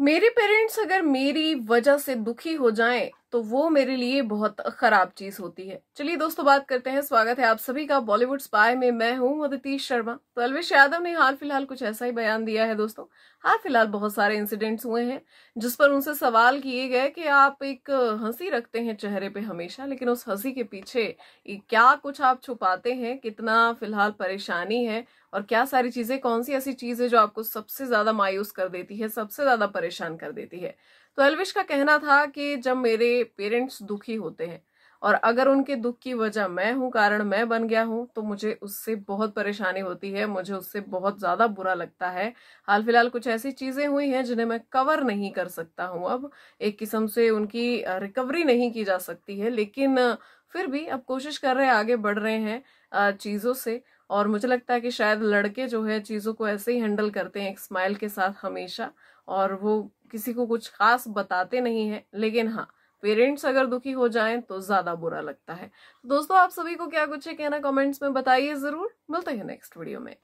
मेरे पेरेंट्स अगर मेरी वजह से दुखी हो जाएं तो वो मेरे लिए बहुत खराब चीज होती है चलिए दोस्तों बात करते हैं स्वागत है आप सभी का बॉलीवुड स्पाई में मैं हूं अदिति शर्मा तो अलवेश यादव ने हाल फिलहाल कुछ ऐसा ही बयान दिया है दोस्तों हाल फिलहाल बहुत सारे इंसिडेंट्स हुए हैं जिस पर उनसे सवाल किए गए कि आप एक हंसी रखते हैं चेहरे पे हमेशा लेकिन उस हंसी के पीछे क्या कुछ आप छुपाते हैं कितना फिलहाल परेशानी है और क्या सारी चीजें कौन सी ऐसी चीज है जो आपको सबसे ज्यादा मायूस कर देती है सबसे ज्यादा परेशान कर देती है तो अलविश का कहना था कि जब मेरे पेरेंट्स दुखी होते हैं और अगर उनके दुख की वजह मैं हूँ कारण मैं बन गया हूँ तो मुझे उससे बहुत परेशानी होती है मुझे उससे बहुत ज़्यादा बुरा लगता है हाल फिलहाल कुछ ऐसी चीज़ें हुई हैं जिन्हें मैं कवर नहीं कर सकता हूँ अब एक किस्म से उनकी रिकवरी नहीं की जा सकती है लेकिन फिर भी अब कोशिश कर रहे हैं आगे बढ़ रहे हैं चीज़ों से और मुझे लगता है कि शायद लड़के जो है चीज़ों को ऐसे ही हैंडल करते हैं एक स्माइल के साथ हमेशा और वो किसी को कुछ खास बताते नहीं है लेकिन हाँ पेरेंट्स अगर दुखी हो जाएं तो ज़्यादा बुरा लगता है दोस्तों आप सभी को क्या कुछ है कहना कमेंट्स में बताइए ज़रूर मिलते हैं नेक्स्ट वीडियो में